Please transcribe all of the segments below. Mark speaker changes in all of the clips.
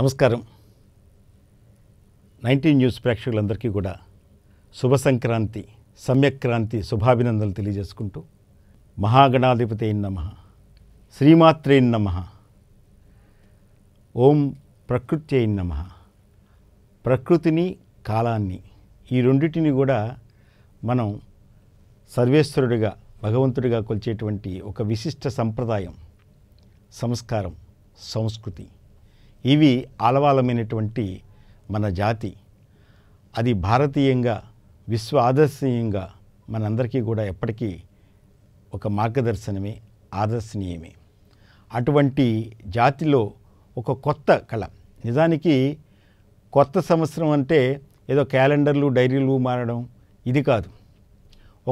Speaker 1: నమస్కారం nineteen news ప్రేక్షకులందరికీ కూడా శుభ సంక్రాంతి సమ్యక్రాంతి శుభాభినందనలు తెలియజేసుకుంటూ మహాగణాధిపతి అయిన నమ శ్రీమాత్రే నమ ఓం ప్రకృతి అయిన నమ ప్రకృతిని కాలాన్ని ఈ రెండింటిని కూడా మనం సర్వేశ్వరుడిగా భగవంతుడిగా కొలిచేటువంటి ఒక విశిష్ట సంప్రదాయం సంస్కారం సంస్కృతి ఇవి ఆలవాలమైనటువంటి మన జాతి అది భారతీయంగా విశ్వ ఆదర్శనీయంగా మనందరికీ కూడా ఎప్పటికీ ఒక మార్గదర్శనమే ఆదర్శనీయమే అటువంటి జాతిలో ఒక కొత్త కళ నిజానికి కొత్త సంవత్సరం అంటే ఏదో క్యాలెండర్లు డైరీలు మారడం ఇది కాదు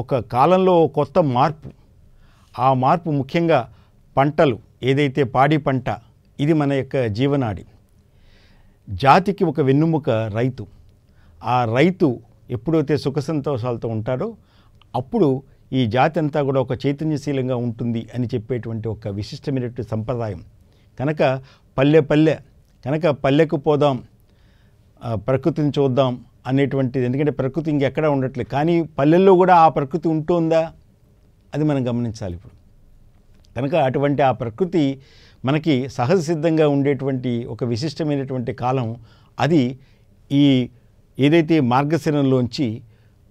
Speaker 1: ఒక కాలంలో కొత్త మార్పు ఆ మార్పు ముఖ్యంగా పంటలు ఏదైతే పాడి పంట ఇది మన యొక్క జీవనాడి జాతికి ఒక వెన్నుముక రైతు ఆ రైతు ఎప్పుడైతే సుఖ సంతోషాలతో ఉంటాడో అప్పుడు ఈ జాతి అంతా కూడా ఒక చైతన్యశీలంగా ఉంటుంది అని చెప్పేటువంటి ఒక విశిష్టమైనటువంటి సంప్రదాయం కనుక పల్లె పల్లె కనుక పల్లెకు పోదాం ప్రకృతిని చూద్దాం అనేటువంటిది ఎందుకంటే ప్రకృతి ఇంకెక్కడ ఉండట్లేదు కానీ పల్లెల్లో కూడా ఆ ప్రకృతి ఉంటుందా అది మనం గమనించాలి ఇప్పుడు కనుక అటువంటి ఆ ప్రకృతి మనకి సహజ సిద్ధంగా ఉండేటువంటి ఒక విశిష్టమైనటువంటి కాలం అది ఈ ఏదైతే మార్గశిరంలోంచి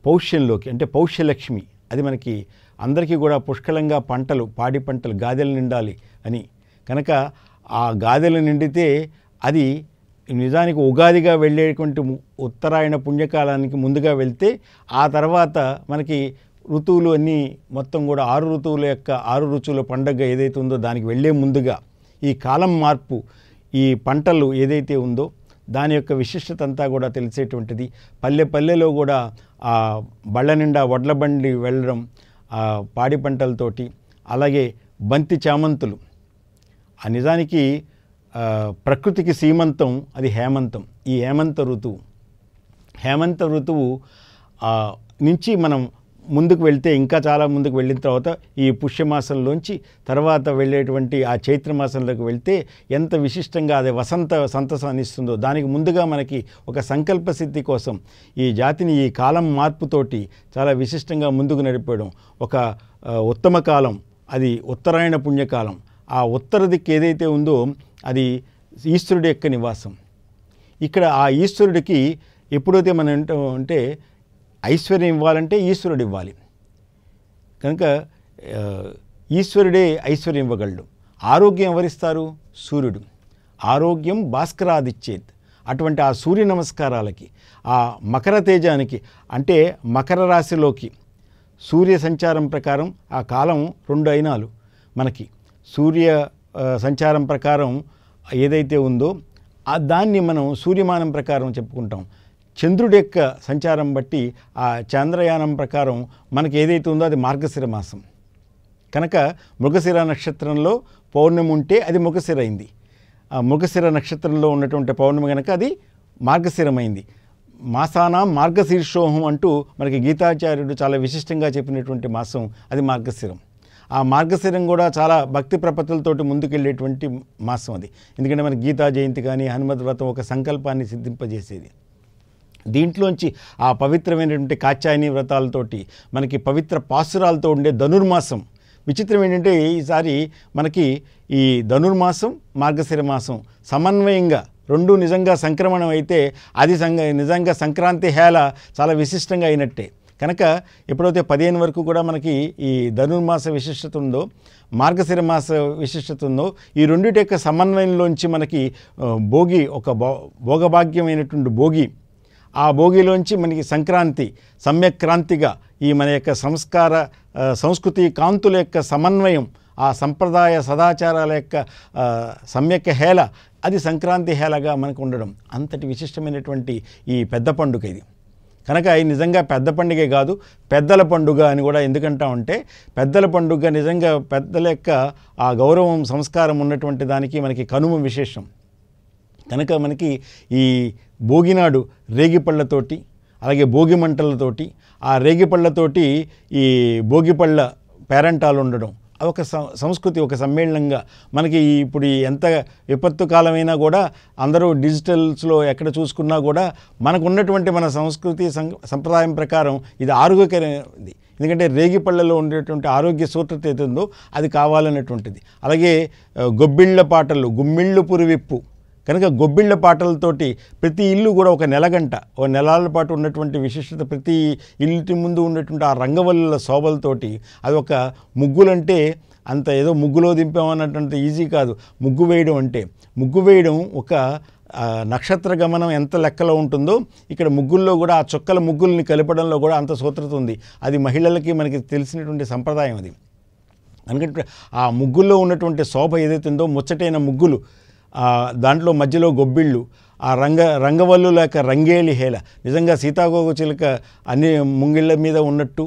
Speaker 1: పౌష్యంలోకి అంటే పౌష్యలక్ష్మి అది మనకి అందరికీ కూడా పుష్కలంగా పంటలు పాడి పంటలు గాదెలు నిండాలి అని కనుక ఆ గాదెలు నిండితే అది నిజానికి ఉగాదిగా వెళ్ళేటువంటి ఉత్తరాయణ పుణ్యకాలానికి ముందుగా వెళ్తే ఆ తర్వాత మనకి ఋతువులు అన్నీ మొత్తం కూడా ఆరు ఋతువుల యొక్క ఆరు రుచుల పండగ ఏదైతే ఉందో దానికి వెళ్ళే ముందుగా ఈ కాలం మార్పు ఈ పంటలు ఏదైతే ఉందో దాని యొక్క విశిష్టత అంతా కూడా తెలిసేటువంటిది పల్లె పల్లెలో కూడా ఆ బళ్ళ నిండా వడ్ల బండి వెళ్ళడం పాడి పంటలతోటి అలాగే బంతి చామంతులు ఆ నిజానికి ప్రకృతికి సీమంతం అది హేమంతం ఈ హేమంత ఋతువు హేమంత ఋతువు నుంచి మనం ముందుకు వెళ్తే ఇంకా చాలా ముందుకు వెళ్ళిన తర్వాత ఈ పుష్యమాసంలోంచి తర్వాత వెళ్ళేటువంటి ఆ చైత్రమాసంలోకి వెళ్తే ఎంత విశిష్టంగా అది వసంత సంతసాన్ని ఇస్తుందో దానికి ముందుగా మనకి ఒక సంకల్ప సిద్ధి కోసం ఈ జాతిని ఈ కాలం మార్పుతోటి చాలా విశిష్టంగా ముందుకు నడిపేయడం ఒక ఉత్తమ కాలం అది ఉత్తరాయణ పుణ్యకాలం ఆ ఉత్తర దిక్కు ఏదైతే ఉందో అది ఈశ్వరుడి యొక్క నివాసం ఇక్కడ ఆ ఈశ్వరుడికి ఎప్పుడైతే మనం అంటే ఐశ్వర్యం ఇవ్వాలంటే ఈశ్వరుడు ఇవ్వాలి కనుక ఈశ్వరుడే ఐశ్వర్యం ఇవ్వగలడు ఆరోగ్యం ఎవరిస్తారు సూర్యుడు ఆరోగ్యం భాస్కరాదిచ్చేత్ అటువంటి ఆ సూర్య నమస్కారాలకి ఆ మకర తేజానికి అంటే మకర రాశిలోకి సూర్య సంచారం ప్రకారం ఆ కాలం రెండు అయినాలు మనకి సూర్య సంచారం ప్రకారం ఏదైతే ఉందో దాన్ని మనం సూర్యమానం ప్రకారం చెప్పుకుంటాం చంద్రుడి యొక్క సంచారం బట్టి ఆ చంద్రయానం ప్రకారం మనకి ఏదైతే ఉందో అది మార్గశిర మాసం కనుక మృగశిర నక్షత్రంలో పౌర్ణమి ఉంటే అది మృగశిర అయింది ఆ మృగశిర నక్షత్రంలో ఉన్నటువంటి పౌర్ణమి కనుక అది మార్గశిరమైంది మాసానా మార్గశీర్షోహం అంటూ మనకి గీతాచార్యుడు చాలా విశిష్టంగా చెప్పినటువంటి మాసం అది మార్గశిరం ఆ మార్గశిరం కూడా చాలా భక్తి ప్రపత్తులతోటి ముందుకెళ్ళేటువంటి మాసం అది ఎందుకంటే మన గీతా జయంతి కానీ హనుమద్ వ్రతం ఒక సంకల్పాన్ని సిద్ధింపజేసేది దీంట్లోంచి ఆ పవిత్రమైనటువంటి కాచాయని వ్రతాలతోటి మనకి పవిత్ర పాసురాలతో ఉండే ధనుర్మాసం విచిత్రం ఏంటంటే ఈసారి మనకి ఈ ధనుర్మాసం మార్గశిర మాసం సమన్వయంగా రెండు నిజంగా సంక్రమణం అయితే అది సంగ నిజంగా సంక్రాంతి హేళ చాలా విశిష్టంగా అయినట్టే కనుక ఎప్పుడైతే పదిహేను వరకు కూడా మనకి ఈ ధనుర్మాస విశిష్టత ఉందో మార్గశిర మాస విశిష్టత ఉందో ఈ రెండింటి యొక్క సమన్వయంలోంచి మనకి భోగి ఒక భోగభాగ్యమైనటువంటి భోగి ఆ భోగిలోంచి మనకి సంక్రాంతి సమ్యక్రాంతిగా ఈ మన యొక్క సంస్కార సంస్కృతి కాంతుల యొక్క సమన్వయం ఆ సంప్రదాయ సదాచారాల యొక్క సమ్యక్ హేళ అది సంక్రాంతి హేళగా మనకు ఉండడం అంతటి విశిష్టమైనటువంటి ఈ పెద్ద పండుగ ఇది కనుక ఇది నిజంగా పెద్ద పండుగే కాదు పెద్దల పండుగ అని కూడా ఉంటే పెద్దల పండుగ నిజంగా పెద్దల యొక్క ఆ గౌరవం సంస్కారం ఉన్నటువంటి దానికి మనకి కనుమ విశేషం కనుక మనకి ఈ భోగినాడు రేగిపళ్ళతోటి అలాగే భోగి మంటలతోటి ఆ రేగిపళ్ళతోటి ఈ భోగిపళ్ళ పేరంటాలు ఉండడం ఒక సంస్కృతి ఒక సమ్మేళనంగా మనకి ఇప్పుడు ఎంత విపత్తు కాలమైనా కూడా అందరూ డిజిటల్స్లో ఎక్కడ చూసుకున్నా కూడా మనకు ఉన్నటువంటి మన సంస్కృతి సంప్రదాయం ప్రకారం ఇది ఆరోగ్యకరమైనది ఎందుకంటే రేగిపళ్ళలో ఉండేటువంటి ఆరోగ్య సూత్రత ఏదో అది కావాలనేటువంటిది అలాగే గొబ్బిళ్ళ పాటలు గుమ్మిళ్ళు పురివిప్పు కనుక గొబ్బిళ్ళ పాటలతోటి ప్రతి ఇల్లు కూడా ఒక నెలగంట ఓ నెలల పాటు ఉన్నటువంటి విశిష్టత ప్రతి ఇంటి ముందు ఉన్నటువంటి ఆ రంగవల్లుల శోభలతోటి అది ఒక ముగ్గులంటే అంత ఏదో ముగ్గులో దింపామన్నటువంటి ఈజీ కాదు ముగ్గు వేయడం అంటే ముగ్గు వేయడం ఒక నక్షత్ర గమనం ఎంత లెక్కలో ఉంటుందో ఇక్కడ ముగ్గుల్లో కూడా ఆ చుక్కల ముగ్గుల్ని కలపడంలో కూడా అంత సూత్రత ఉంది అది మహిళలకి మనకి తెలిసినటువంటి సంప్రదాయం అది అందుకంటే ఆ ముగ్గుల్లో ఉన్నటువంటి శోభ ఏదైతే ఉందో ముచ్చటైన ముగ్గులు దాంట్లో మధ్యలో గొబ్బిళ్ళు ఆ రంగ రంగవల్లు లేక రంగేలి హేళ నిజంగా సీతాకోక చిలుక అన్ని ముంగిళ్ళ మీద ఉన్నట్టు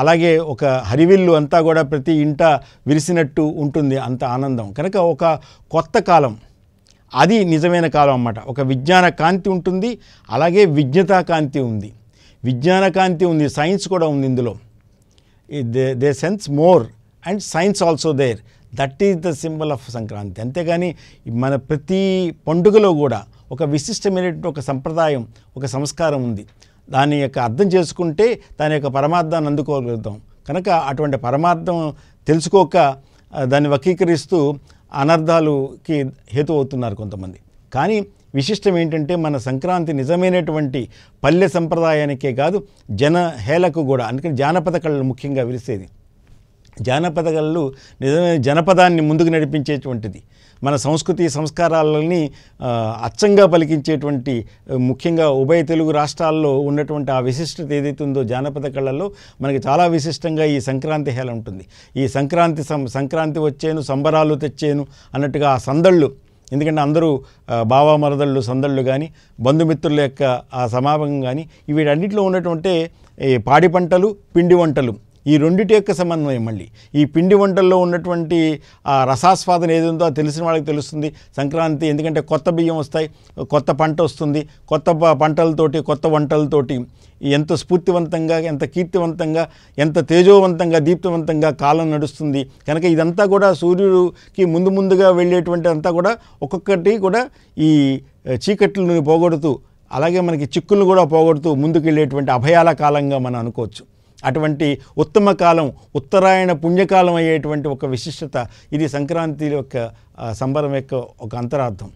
Speaker 1: అలాగే ఒక హరివిల్లు అంతా కూడా ప్రతి ఇంట విరిసినట్టు ఉంటుంది అంత ఆనందం కనుక ఒక కొత్త కాలం అది నిజమైన కాలం అన్నమాట ఒక విజ్ఞాన కాంతి ఉంటుంది అలాగే విజ్ఞతా కాంతి ఉంది విజ్ఞాన కాంతి ఉంది సైన్స్ కూడా ఉంది ఇందులో they they sense more and science also there that is the symbol of Sankranti అంతేగాని మన ప్రతి పండుగలో కూడా ఒక విశిష్టమైనటువంటి ఒక సంప్రదాయం ఒక సంస్కారం ఉంది దాని యొక్క అర్థం చేసుకుంటే దాని యొక్క పరమార్థాన్ని అందుకోగలుగుతాం కనుక అటువంటి పరమార్థం తెలుసుకోక దాన్ని వక్రీకరిస్తూ అనర్థాలుకి హేతు అవుతున్నారు కొంతమంది కానీ విశిష్టం ఏంటంటే మన సంక్రాంతి నిజమైనటువంటి పల్లె సంప్రదాయానికే కాదు జన హేళకు కూడా అందుకని జానపద కళలు ముఖ్యంగా విరిసేది జానపద కళలు నిజమైన జనపదాన్ని ముందుకు నడిపించేటువంటిది మన సంస్కృతి సంస్కారాలని అచ్చంగా పలికించేటువంటి ముఖ్యంగా ఉభయ తెలుగు రాష్ట్రాల్లో ఉన్నటువంటి ఆ విశిష్టత ఏదైతే ఉందో జానపద కళల్లో మనకి చాలా విశిష్టంగా ఈ సంక్రాంతి హేళ ఉంటుంది ఈ సంక్రాంతి సంక్రాంతి వచ్చేను సంబరాలు తెచ్చేను అన్నట్టుగా ఆ సందళ్ళు ఎందుకంటే అందరూ బావా మరదళ్ళు సందళ్ళు కానీ బంధుమిత్రుల యొక్క ఆ సమాపం కానీ వీటన్నిటిలో ఉన్నటువంటి పాడి పంటలు పిండి వంటలు ఈ రెండిటి యొక్క సమన్వయం మళ్ళీ ఈ పిండి వంటల్లో ఉన్నటువంటి ఆ రసాస్వాదన ఏదుందో తెలిసిన వాళ్ళకి తెలుస్తుంది సంక్రాంతి ఎందుకంటే కొత్త బియ్యం వస్తాయి కొత్త పంట వస్తుంది కొత్త పంటలతోటి కొత్త వంటలతోటి ఎంత స్ఫూర్తివంతంగా ఎంత కీర్తివంతంగా ఎంత తేజోవంతంగా దీప్తవంతంగా కాలం నడుస్తుంది కనుక ఇదంతా కూడా సూర్యుడికి ముందు ముందుగా వెళ్ళేటువంటి అంతా కూడా ఒక్కొక్కటి కూడా ఈ చీకట్లను పోగొడుతూ అలాగే మనకి చిక్కులను కూడా పోగొడుతూ ముందుకు వెళ్ళేటువంటి అభయాల కాలంగా మనం అనుకోవచ్చు అటువంటి ఉత్తమ కాలం ఉత్తరాయణ పుణ్యకాలం అయ్యేటువంటి ఒక విశిష్టత ఇది సంక్రాంతి యొక్క సంబరం యొక్క ఒక అంతరార్థం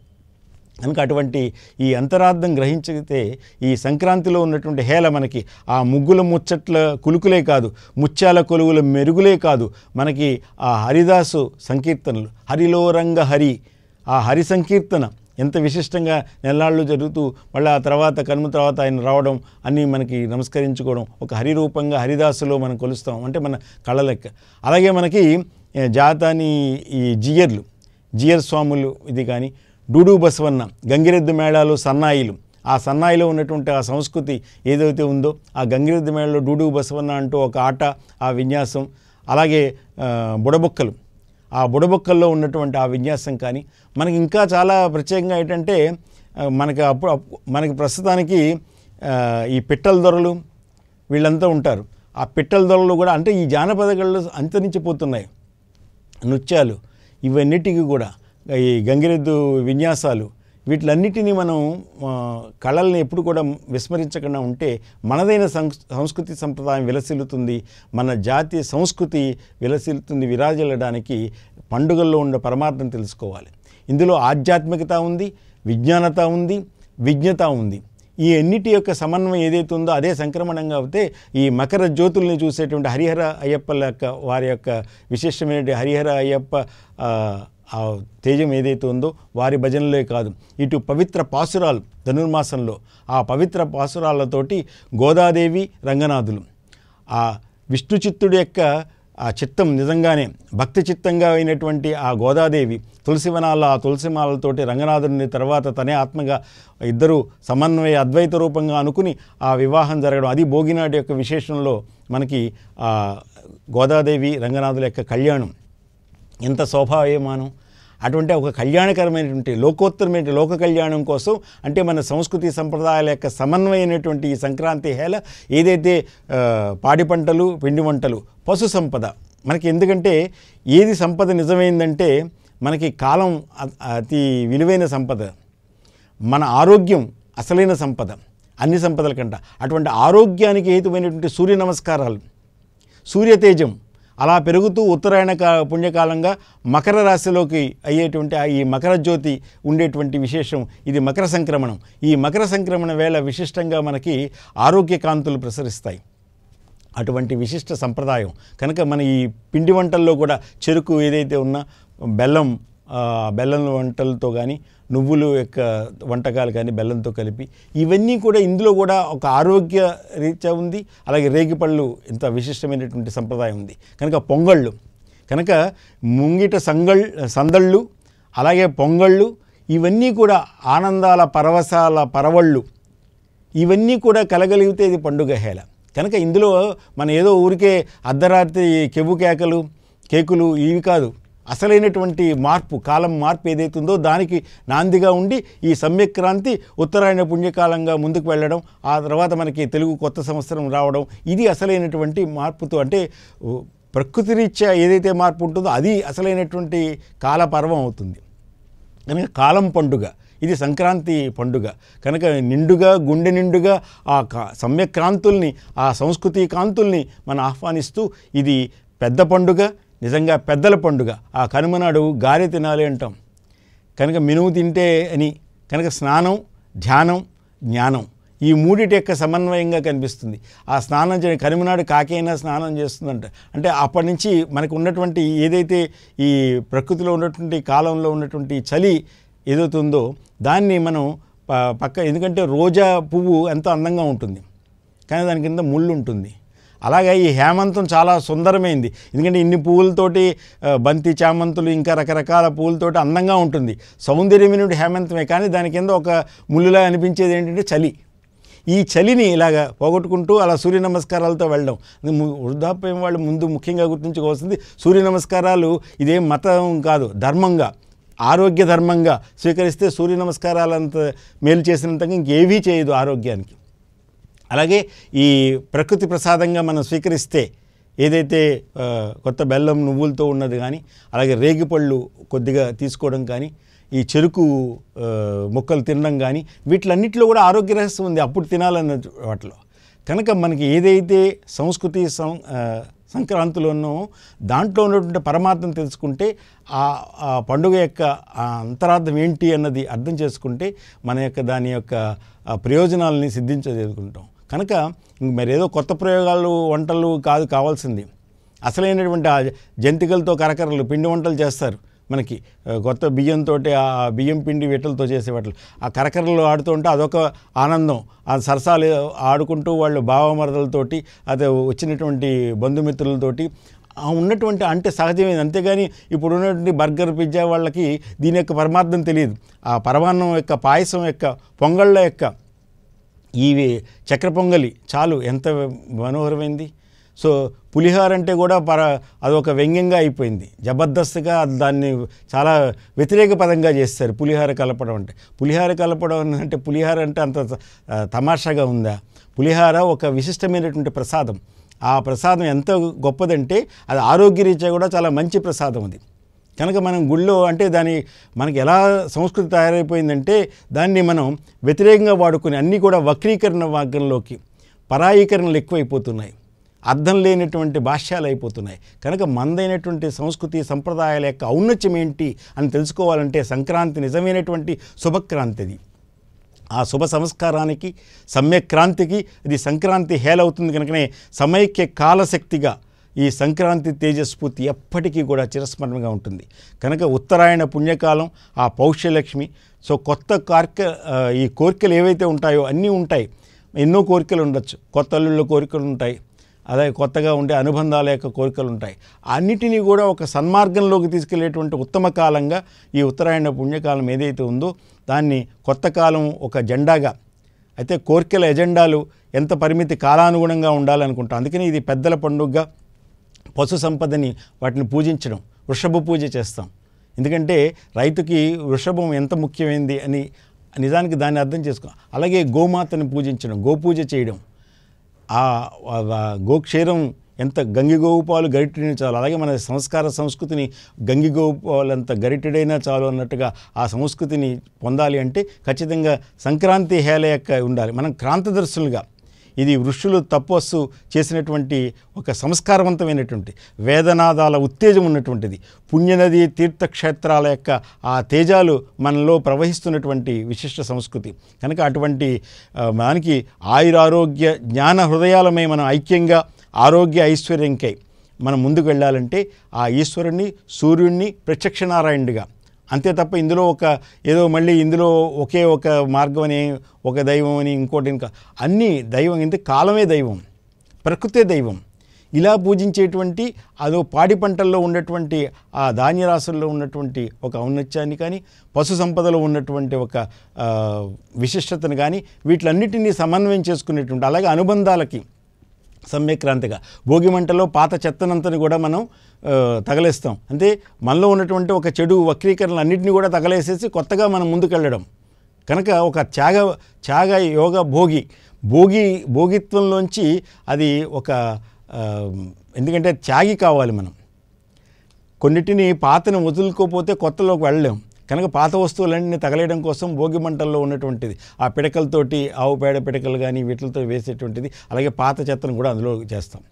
Speaker 1: కనుక అటువంటి ఈ అంతరార్థం గ్రహించితే ఈ సంక్రాంతిలో ఉన్నటువంటి హేళ మనకి ఆ ముగ్గుల ముచ్చట్ల కులుకులే కాదు ముత్యాల కొలువుల మెరుగులే కాదు మనకి ఆ హరిదాసు సంకీర్తనలు హరిలో రంగ హరి ఆ హరి సంకీర్తన ఎంత విశిష్టంగా నెలనాళ్ళు జరుగుతూ మళ్ళీ ఆ తర్వాత కనుమ తర్వాత ఆయన రావడం అన్నీ మనకి నమస్కరించుకోవడం ఒక హరిరూపంగా హరిదాసులో మనం కొలుస్తాం అంటే మన కళ లెక్క అలాగే మనకి జాతాని ఈ జియర్లు జియర్ స్వాములు ఇది కానీ డూడు బసవన్న గంగిరెద్దు మేళాలు సన్నాయిలు ఆ సన్నాయిలో ఉన్నటువంటి ఆ సంస్కృతి ఏదైతే ఉందో ఆ గంగిరెద్దు మేళలో డూడు బసవన్న అంటూ ఒక ఆట ఆ విన్యాసం అలాగే బుడబుక్కలు ఆ బుడబొక్కల్లో ఉన్నటువంటి ఆ విన్యాసం కానీ మనకి ఇంకా చాలా ప్రత్యేకంగా ఏంటంటే మనకి అప్పుడు మనకి ప్రస్తుతానికి ఈ పిట్టల దొరలు వీళ్ళంతా ఉంటారు ఆ పిట్టల దొరలు కూడా అంటే ఈ జానపద కళలు అంతరించిపోతున్నాయి నృత్యాలు ఇవన్నిటికీ కూడా ఈ గంగిరెద్దు విన్యాసాలు వీటిలన్నిటినీ మనం కళల్ని ఎప్పుడు కూడా విస్మరించకుండా ఉంటే మనదైన సంస్కృతి సంప్రదాయం విలసిల్లుతుంది మన జాతి సంస్కృతి విలసిల్లుతుంది విరాజిల్లడానికి పండుగల్లో ఉన్న పరమార్థం తెలుసుకోవాలి ఇందులో ఆధ్యాత్మికత ఉంది విజ్ఞానత ఉంది విజ్ఞత ఉంది ఈ అన్నిటి యొక్క సమన్వయం ఏదైతే ఉందో అదే సంక్రమణంగా అవుతే ఈ మకర జ్యోతుల్ని చూసేటువంటి హరిహర అయ్యప్పల యొక్క వారి యొక్క విశేషమైన హరిహర అయ్యప్ప ఆ తేజం ఏదైతే ఉందో వారి భజనలే కాదు ఇటు పవిత్ర పాసురాలు ధనుర్మాసంలో ఆ పవిత్ర పాసురాలతోటి గోదాదేవి రంగనాథులు ఆ విష్ణు చిత్తుడి యొక్క ఆ చిత్తం నిజంగానే భక్తి చిత్తంగా అయినటువంటి ఆ గోదాదేవి తులసివనాల ఆ తులసిమాలతోటి రంగనాథుడిని తర్వాత తనే ఆత్మగా ఇద్దరు సమన్వయ అద్వైత రూపంగా అనుకుని ఆ వివాహం జరగడం అది భోగినాటి యొక్క విశేషంలో మనకి గోదాదేవి రంగనాథుల యొక్క కళ్యాణం ఎంత శోభాయమానం అటువంటి ఒక కళ్యాణకరమైనటువంటి లోకోత్తరమైన లోక కళ్యాణం కోసం అంటే మన సంస్కృతి సంప్రదాయాల యొక్క సమన్వయమైనటువంటి ఈ సంక్రాంతి హేళ ఏదైతే పాడి పంటలు పిండి వంటలు పశు సంపద మనకి ఎందుకంటే ఏది సంపద నిజమైందంటే మనకి కాలం అతి విలువైన సంపద మన ఆరోగ్యం అసలైన సంపద అన్ని సంపదల కంట అటువంటి ఆరోగ్యానికి హేతుమైనటువంటి సూర్య నమస్కారాలు సూర్యతేజం అలా పెరుగుతూ ఉత్తరాయణ పుణ్యకాలంగా మకర రాశిలోకి అయ్యేటువంటి ఈ మకర జ్యోతి ఉండేటువంటి విశేషం ఇది మకర సంక్రమణం ఈ మకర సంక్రమణ వేళ విశిష్టంగా మనకి ఆరోగ్య కాంతులు ప్రసరిస్తాయి అటువంటి విశిష్ట సంప్రదాయం కనుక మన ఈ పిండి వంటల్లో కూడా చెరుకు ఏదైతే ఉన్నా బెల్లం బెల్లం వంటలతో కానీ నువ్వులు యొక్క వంటకాలు కానీ బెల్లంతో కలిపి ఇవన్నీ కూడా ఇందులో కూడా ఒక ఆరోగ్య రీత్యా ఉంది అలాగే రేగిపళ్ళు ఇంత విశిష్టమైనటువంటి సంప్రదాయం ఉంది కనుక పొంగళ్ళు కనుక ముంగిట సంగళ్ సందళ్ళు అలాగే పొంగళ్ళు ఇవన్నీ కూడా ఆనందాల పరవశాల పరవళ్ళు ఇవన్నీ కూడా కలగలిగితే ఇది పండుగ హేళ కనుక ఇందులో మన ఏదో ఊరికే అర్ధరాత్రి కెవ్వు కేకలు కేకులు ఇవి కాదు అసలైనటువంటి మార్పు కాలం మార్పు ఏదైతుందో దానికి నాందిగా ఉండి ఈ సమ్యక్రాంతి ఉత్తరాయణ పుణ్యకాలంగా ముందుకు వెళ్ళడం ఆ తర్వాత మనకి తెలుగు కొత్త సంవత్సరం రావడం ఇది అసలైనటువంటి మార్పుతో అంటే ప్రకృతి రీత్యా ఏదైతే మార్పు ఉంటుందో అది అసలైనటువంటి కాలపర్వం అవుతుంది కనుక కాలం పండుగ ఇది సంక్రాంతి పండుగ కనుక నిండుగా గుండె నిండుగా ఆ కా సమ్యక్రాంతుల్ని ఆ సంస్కృతి కాంతుల్ని మనం ఆహ్వానిస్తూ ఇది పెద్ద పండుగ నిజంగా పెద్దల పండుగ ఆ కనుమనాడు గారె తినాలి అంటాం కనుక మినుము తింటే అని కనుక స్నానం ధ్యానం జ్ఞానం ఈ మూడిటి యొక్క సమన్వయంగా కనిపిస్తుంది ఆ స్నానం చే కనుమనాడు కాకైనా స్నానం చేస్తుందంట అంటే అప్పటి నుంచి మనకు ఉన్నటువంటి ఏదైతే ఈ ప్రకృతిలో ఉన్నటువంటి కాలంలో ఉన్నటువంటి చలి ఏదవుతుందో దాన్ని మనం పక్క ఎందుకంటే రోజా పువ్వు ఎంతో అందంగా ఉంటుంది కానీ దాని కింద ముళ్ళు ఉంటుంది అలాగే ఈ హేమంతం చాలా సుందరమైంది ఎందుకంటే ఇన్ని పువ్వులతోటి బంతి చామంతులు ఇంకా రకరకాల పువ్వులతోటి అందంగా ఉంటుంది సౌందర్యమైన హేమంతమే కానీ దాని కింద ఒక ముళ్ళులా అనిపించేది ఏంటంటే చలి ఈ చలిని ఇలాగ పోగొట్టుకుంటూ అలా సూర్య నమస్కారాలతో వెళ్ళడం వృద్ధాప్యం వాళ్ళు ముందు ముఖ్యంగా గుర్తుంచుకోవాల్సింది సూర్య నమస్కారాలు ఇదేం మతం కాదు ధర్మంగా ఆరోగ్య ధర్మంగా స్వీకరిస్తే సూర్య నమస్కారాలంత మేలు చేసినంతగా ఇంకేవీ చేయదు ఆరోగ్యానికి అలాగే ఈ ప్రకృతి ప్రసాదంగా మనం స్వీకరిస్తే ఏదైతే కొత్త బెల్లం నువ్వులతో ఉన్నది కానీ అలాగే రేగిపళ్ళు కొద్దిగా తీసుకోవడం కానీ ఈ చెరుకు మొక్కలు తినడం కానీ వీటిలన్నింటిలో కూడా ఆరోగ్య రహస్యం ఉంది అప్పుడు తినాలన్న వాటిలో కనుక మనకి ఏదైతే సంస్కృతి సం దాంట్లో ఉన్నటువంటి పరమార్థం తెలుసుకుంటే ఆ పండుగ యొక్క అంతరార్థం ఏంటి అన్నది అర్థం చేసుకుంటే మన యొక్క దాని యొక్క ప్రయోజనాలని సిద్ధించగలుగుతాం కనుక మరేదో కొత్త ప్రయోగాలు వంటలు కాదు కావాల్సింది అసలైనటువంటి ఆ జంతికలతో కరకరలు పిండి వంటలు చేస్తారు మనకి కొత్త బియ్యంతో ఆ బియ్యం పిండి వీటలతో చేసే వాటలు ఆ కరకరలు ఆడుతూ ఉంటే అదొక ఆనందం ఆ సరసాలు ఆడుకుంటూ వాళ్ళు భావమరదలతోటి అదే వచ్చినటువంటి బంధుమిత్రులతోటి ఉన్నటువంటి అంటే సహజమైనది అంతేగాని ఇప్పుడు ఉన్నటువంటి బర్గర్ పిజ్జా వాళ్ళకి దీని యొక్క పరమార్థం తెలియదు ఆ పరమాన్నం యొక్క పాయసం యొక్క పొంగళ్ళ యొక్క ఈ చక్ర పొంగలి చాలు ఎంత మనోహరమైంది సో పులిహార్ అంటే కూడా పర అదొక వ్యంగ్యంగా అయిపోయింది జబర్దస్త్గా దాన్ని చాలా వ్యతిరేక పదంగా చేస్తారు పులిహార కలపడం అంటే పులిహార కలపడం అంటే పులిహార అంటే అంత తమాషాగా ఉందా పులిహార ఒక విశిష్టమైనటువంటి ప్రసాదం ఆ ప్రసాదం ఎంత గొప్పదంటే అది ఆరోగ్యరీత్యా కూడా చాలా మంచి ప్రసాదం అది కనుక మనం గుళ్ళో అంటే దాని మనకి ఎలా సంస్కృతి తయారైపోయిందంటే దాన్ని మనం వ్యతిరేకంగా వాడుకుని అన్నీ కూడా వక్రీకరణ వాక్యంలోకి పరాయీకరణలు ఎక్కువైపోతున్నాయి అర్థం లేనటువంటి భాష్యాలు అయిపోతున్నాయి కనుక మందైనటువంటి సంస్కృతి సంప్రదాయాల యొక్క ఔన్నత్యం ఏంటి అని తెలుసుకోవాలంటే సంక్రాంతి నిజమైనటువంటి శుభక్రాంతిది ఆ శుభ సంస్కారానికి క్రాంతికి అది సంక్రాంతి హేలవుతుంది కనుకనే సమైక్య కాలశక్తిగా ఈ సంక్రాంతి తేజస్ఫూర్తి ఎప్పటికీ కూడా చిరస్మరణగా ఉంటుంది కనుక ఉత్తరాయణ పుణ్యకాలం ఆ పౌష్యలక్ష్మి సో కొత్త కార్క ఈ కోరికలు ఏవైతే ఉంటాయో అన్నీ ఉంటాయి ఎన్నో కోరికలు ఉండొచ్చు కొత్త అల్లుళ్ళ కోరికలు ఉంటాయి అలాగే కొత్తగా ఉండే అనుబంధాల యొక్క కోరికలు ఉంటాయి అన్నిటినీ కూడా ఒక సన్మార్గంలోకి తీసుకెళ్లేటువంటి ఉత్తమ కాలంగా ఈ ఉత్తరాయణ పుణ్యకాలం ఏదైతే ఉందో దాన్ని కొత్త కాలం ఒక జెండాగా అయితే కోరికల ఎజెండాలు ఎంత పరిమితి కాలానుగుణంగా ఉండాలనుకుంటాం అందుకని ఇది పెద్దల పండుగగా పశు సంపదని వాటిని పూజించడం వృషభ పూజ చేస్తాం ఎందుకంటే రైతుకి వృషభం ఎంత ముఖ్యమైంది అని నిజానికి దాన్ని అర్థం చేసుకో అలాగే గోమాతను పూజించడం గోపూజ చేయడం ఆ గోక్షీరం ఎంత గంగిగోవు పాలు గరిటెడైనా చాలు అలాగే మన సంస్కార సంస్కృతిని గంగిగోవు పాలు గరిటెడైనా చాలు అన్నట్టుగా ఆ సంస్కృతిని పొందాలి అంటే ఖచ్చితంగా సంక్రాంతి హేళ యొక్క ఉండాలి మనం క్రాంతదర్శులుగా ఇది ఋషులు తపస్సు చేసినటువంటి ఒక సంస్కారవంతమైనటువంటి వేదనాదాల ఉత్తేజం ఉన్నటువంటిది పుణ్యనది తీర్థక్షేత్రాల యొక్క ఆ తేజాలు మనలో ప్రవహిస్తున్నటువంటి విశిష్ట సంస్కృతి కనుక అటువంటి మనకి ఆయురారోగ్య జ్ఞాన హృదయాలమై మనం ఐక్యంగా ఆరోగ్య ఐశ్వర్యంకై మనం ముందుకు వెళ్ళాలంటే ఆ ఈశ్వరుణ్ణి సూర్యుణ్ణి ప్రత్యక్ష నారాయణుడిగా అంతే తప్ప ఇందులో ఒక ఏదో మళ్ళీ ఇందులో ఒకే ఒక మార్గం అని ఒక దైవం అని ఇంకోటి ఇంకా అన్నీ దైవం ఇంత కాలమే దైవం ప్రకృతే దైవం ఇలా పూజించేటువంటి అదో పాడి పంటల్లో ఉన్నటువంటి ఆ ధాన్యరాశుల్లో ఉన్నటువంటి ఒక ఔన్నత్యాన్ని కానీ పశు సంపదలో ఉన్నటువంటి ఒక విశిష్టతను కానీ వీటిలన్నిటినీ సమన్వయం చేసుకునేటువంటి అలాగే అనుబంధాలకి సమ్యక్రాంతిగా భోగి మంటలో పాత చెత్తనంతని కూడా మనం తగలేస్తాం అంటే మనలో ఉన్నటువంటి ఒక చెడు వక్రీకరణలు అన్నింటినీ కూడా తగలేసేసి కొత్తగా మనం ముందుకెళ్ళడం కనుక ఒక త్యాగ త్యాగ యోగ భోగి భోగి భోగిత్వంలోంచి అది ఒక ఎందుకంటే త్యాగి కావాలి మనం కొన్నిటిని పాతను వదులుకోపోతే కొత్తలోకి వెళ్ళలేం కనుక పాత వస్తువులన్నీ తగలేయడం కోసం భోగి మంటల్లో ఉన్నటువంటిది ఆ పిడకలతోటి ఆవు పేడ పిడకలు కానీ వీటితో వేసేటువంటిది అలాగే పాత చెత్తను కూడా అందులో చేస్తాం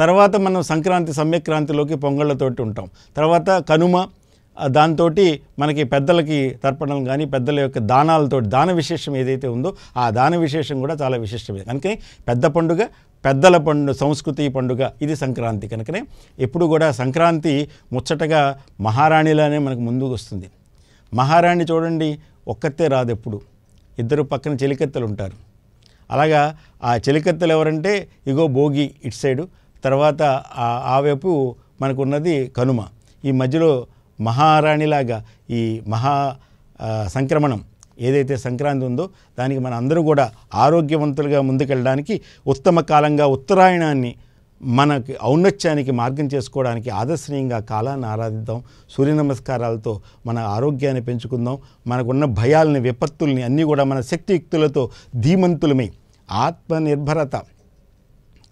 Speaker 1: తర్వాత మనం సంక్రాంతి సమ్యక్రాంతిలోకి పొంగళ్ళతోటి ఉంటాం తర్వాత కనుమ దాంతో మనకి పెద్దలకి తర్పణం కానీ పెద్దల యొక్క దానాలతో దాన విశేషం ఏదైతే ఉందో ఆ దాన విశేషం కూడా చాలా విశిష్టమే అందుకని పెద్ద పండుగ పెద్దల పండు సంస్కృతి పండుగ ఇది సంక్రాంతి కనుకనే ఎప్పుడు కూడా సంక్రాంతి ముచ్చటగా మహారాణిలానే మనకు ముందుకు వస్తుంది మహారాణి చూడండి ఒక్కతే రాదు ఎప్పుడు ఇద్దరు పక్కన చెలికత్తెలు ఉంటారు అలాగా ఆ చెలికత్తెలు ఎవరంటే ఇగో భోగి ఇటు సైడు తర్వాత ఆ వైపు మనకున్నది కనుమ ఈ మధ్యలో మహారాణిలాగా ఈ మహా సంక్రమణం ఏదైతే సంక్రాంతి ఉందో దానికి మన అందరూ కూడా ఆరోగ్యవంతులుగా ముందుకెళ్ళడానికి ఉత్తమ కాలంగా ఉత్తరాయణాన్ని మనకి ఔన్నత్యానికి మార్గం చేసుకోవడానికి ఆదర్శనీయంగా కాలాన్ని ఆరాధిద్దాం సూర్య నమస్కారాలతో మన ఆరోగ్యాన్ని పెంచుకుందాం మనకున్న భయాలని విపత్తుల్ని అన్నీ కూడా మన శక్తియుక్తులతో ధీమంతులమై ఆత్మనిర్భరత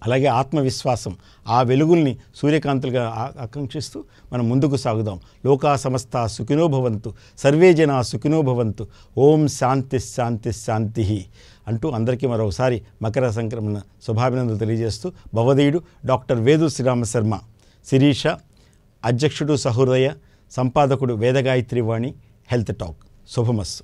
Speaker 1: అలాగే ఆత్మవిశ్వాసం ఆ వెలుగుల్ని సూర్యకాంతులుగా ఆకాంక్షిస్తూ మనం ముందుకు సాగుదాం లోకా సమస్త సుఖినోభవంతు సర్వే జన సుఖినోభవంతు ఓం శాంతి శాంతి శాంతి అంటూ అందరికీ మరొకసారి మకర సంక్రమణ శుభాభినందనలు తెలియజేస్తూ భవదీయుడు డాక్టర్ వేదు శ్రీరామ శర్మ శిరీష అధ్యక్షుడు సహృదయ సంపాదకుడు వేదగాయత్రి వాణి హెల్త్ టాక్ శుభమస్సు